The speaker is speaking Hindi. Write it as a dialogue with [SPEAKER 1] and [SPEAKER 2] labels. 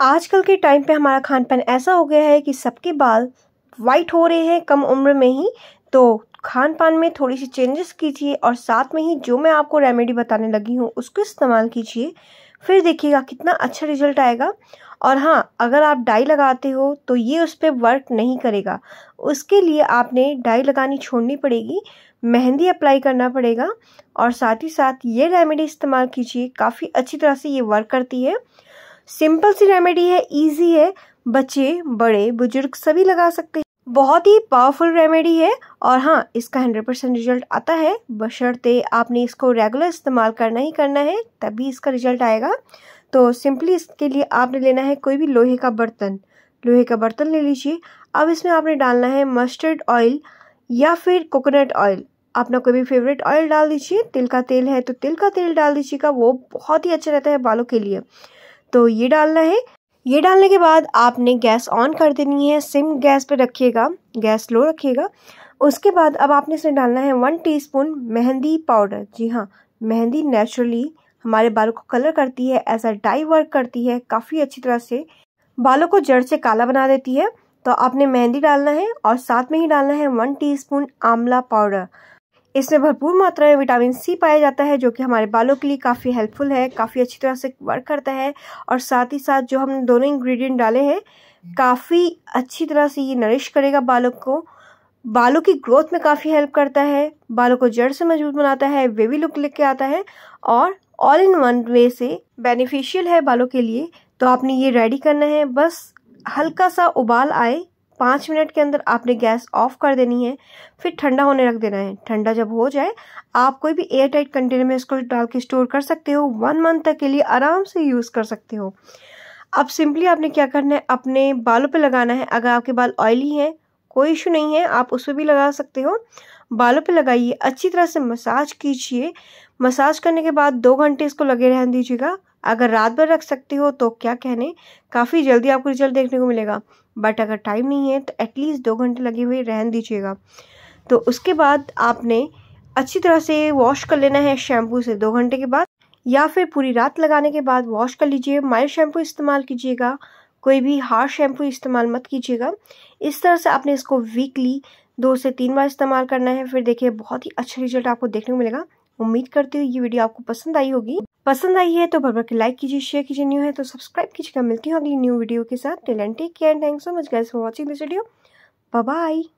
[SPEAKER 1] आजकल के टाइम पे हमारा खान पान ऐसा हो गया है कि सबके बाल वाइट हो रहे हैं कम उम्र में ही तो खान पान में थोड़ी सी चेंजेस कीजिए और साथ में ही जो मैं आपको रेमेडी बताने लगी हूँ उसको इस्तेमाल कीजिए फिर देखिएगा कितना अच्छा रिजल्ट आएगा और हाँ अगर आप डाई लगाते हो तो ये उस पर वर्क नहीं करेगा उसके लिए आपने डाई लगानी छोड़नी पड़ेगी मेहंदी अप्लाई करना पड़ेगा और साथ ही साथ ये रेमेडी इस्तेमाल कीजिए काफ़ी अच्छी तरह से ये वर्क करती है सिंपल सी रेमेडी है इजी है बच्चे बड़े बुजुर्ग सभी लगा सकते हैं बहुत ही पावरफुल रेमेडी है और हाँ इसका हंड्रेड परसेंट रिजल्ट आता है बशर्ते आपने इसको रेगुलर इस्तेमाल करना ही करना है तभी इसका रिजल्ट आएगा तो सिंपली इसके लिए आपने लेना है कोई भी लोहे का बर्तन लोहे का बर्तन ले लीजिए अब इसमें आपने डालना है मस्टर्ड ऑयल या फिर कोकोनट ऑयल अपना कोई भी फेवरेट ऑयल डाल दीजिए तिल का तेल है तो तिल का तेल डाल दीजिएगा वो बहुत ही अच्छा रहता है बालों के लिए तो ये डालना है ये डालने के बाद आपने गैस ऑन कर देनी है सिम गैस पे रखिएगा गैस लो रखिएगा उसके बाद अब आपने इसमें डालना है वन टीस्पून मेहंदी पाउडर जी हाँ मेहंदी नेचुरली हमारे बालों को कलर करती है ऐसा डाई वर्क करती है काफ़ी अच्छी तरह से बालों को जड़ से काला बना देती है तो आपने मेहंदी डालना है और साथ में ही डालना है वन स्पून आंवला पाउडर इसमें भरपूर मात्रा में विटामिन सी पाया जाता है जो कि हमारे बालों के लिए काफ़ी हेल्पफुल है काफ़ी अच्छी तरह से वर्क करता है और साथ ही साथ जो हमने दोनों इंग्रेडिएंट डाले हैं काफ़ी अच्छी तरह से ये नरिश करेगा बालों को बालों की ग्रोथ में काफ़ी हेल्प करता है बालों को जड़ से मजबूत बनाता है वेवी लुक लेके आता है और ऑल इन वन वे से बेनिफिशियल है बालों के लिए तो आपने ये रेडी करना है बस हल्का सा उबाल आए पाँच मिनट के अंदर आपने गैस ऑफ कर देनी है फिर ठंडा होने रख देना है ठंडा जब हो जाए आप कोई भी एयर टाइट कंटेनर में इसको डाल के स्टोर कर सकते हो वन मंथ तक के लिए आराम से यूज़ कर सकते हो अब सिंपली आपने क्या करना है अपने बालों पे लगाना है अगर आपके बाल ऑयली हैं कोई इशू नहीं है आप उस पर भी लगा सकते हो बालों पे लगाइए अच्छी तरह से मसाज कीजिए मसाज करने के बाद दो घंटे इसको लगे रहने दीजिएगा अगर रात भर रख सकते हो तो क्या कहने काफ़ी जल्दी आपको रिजल्ट देखने को मिलेगा बट अगर टाइम नहीं है तो एटलीस्ट दो घंटे लगे हुए रहन दीजिएगा तो उसके बाद आपने अच्छी तरह से वॉश कर लेना है शैम्पू से दो घंटे के बाद या फिर पूरी रात लगाने के बाद वॉश कर लीजिए माइल्ड शैम्पू इस्तेमाल कीजिएगा कोई भी हार्ड शैम्पू इस्तेमाल मत कीजिएगा इस तरह से आपने इसको वीकली दो से तीन बार इस्तेमाल करना है फिर देखिए बहुत ही अच्छा रिजल्ट आपको देखने को मिलेगा उम्मीद करती हूँ ये वीडियो आपको पसंद आई होगी पसंद आई है तो भरभर के लाइक कीजिए शेयर कीजिए न्यू है तो सब्सक्राइब कीजिएगा मिलती हूँ अगली न्यू वीडियो के साथ till then take care thanks so much guys for watching this video bye